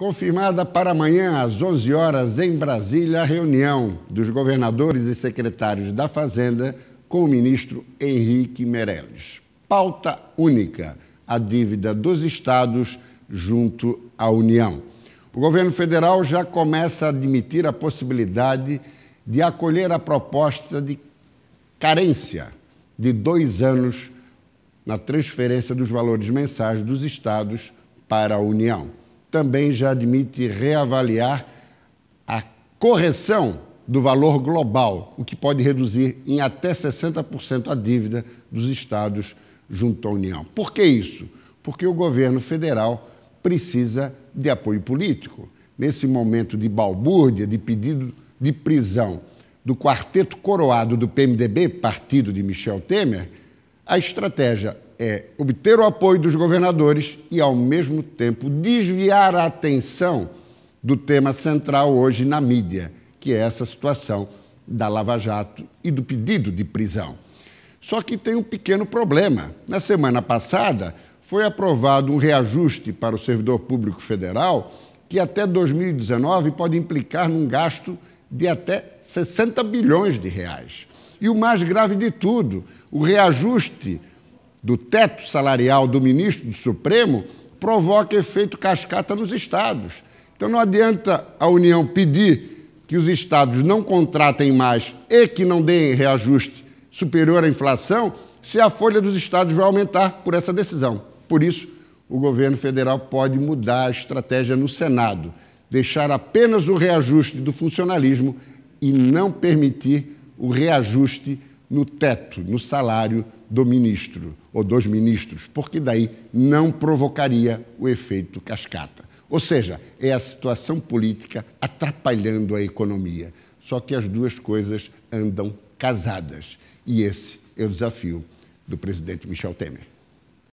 Confirmada para amanhã, às 11 horas, em Brasília, a reunião dos governadores e secretários da Fazenda com o ministro Henrique Meirelles. Pauta única: a dívida dos estados junto à União. O governo federal já começa a admitir a possibilidade de acolher a proposta de carência de dois anos na transferência dos valores mensais dos estados para a União também já admite reavaliar a correção do valor global, o que pode reduzir em até 60% a dívida dos estados junto à União. Por que isso? Porque o governo federal precisa de apoio político. Nesse momento de balbúrdia, de pedido de prisão do quarteto coroado do PMDB, partido de Michel Temer, a estratégia é obter o apoio dos governadores e, ao mesmo tempo, desviar a atenção do tema central hoje na mídia, que é essa situação da Lava Jato e do pedido de prisão. Só que tem um pequeno problema. Na semana passada, foi aprovado um reajuste para o servidor público federal que até 2019 pode implicar num gasto de até 60 bilhões de reais. E o mais grave de tudo, o reajuste do teto salarial do ministro do Supremo provoca efeito cascata nos estados. Então não adianta a União pedir que os estados não contratem mais e que não deem reajuste superior à inflação se a folha dos estados vai aumentar por essa decisão. Por isso, o governo federal pode mudar a estratégia no Senado, deixar apenas o reajuste do funcionalismo e não permitir o reajuste no teto, no salário do ministro ou dos ministros, porque daí não provocaria o efeito cascata. Ou seja, é a situação política atrapalhando a economia. Só que as duas coisas andam casadas. E esse é o desafio do presidente Michel Temer.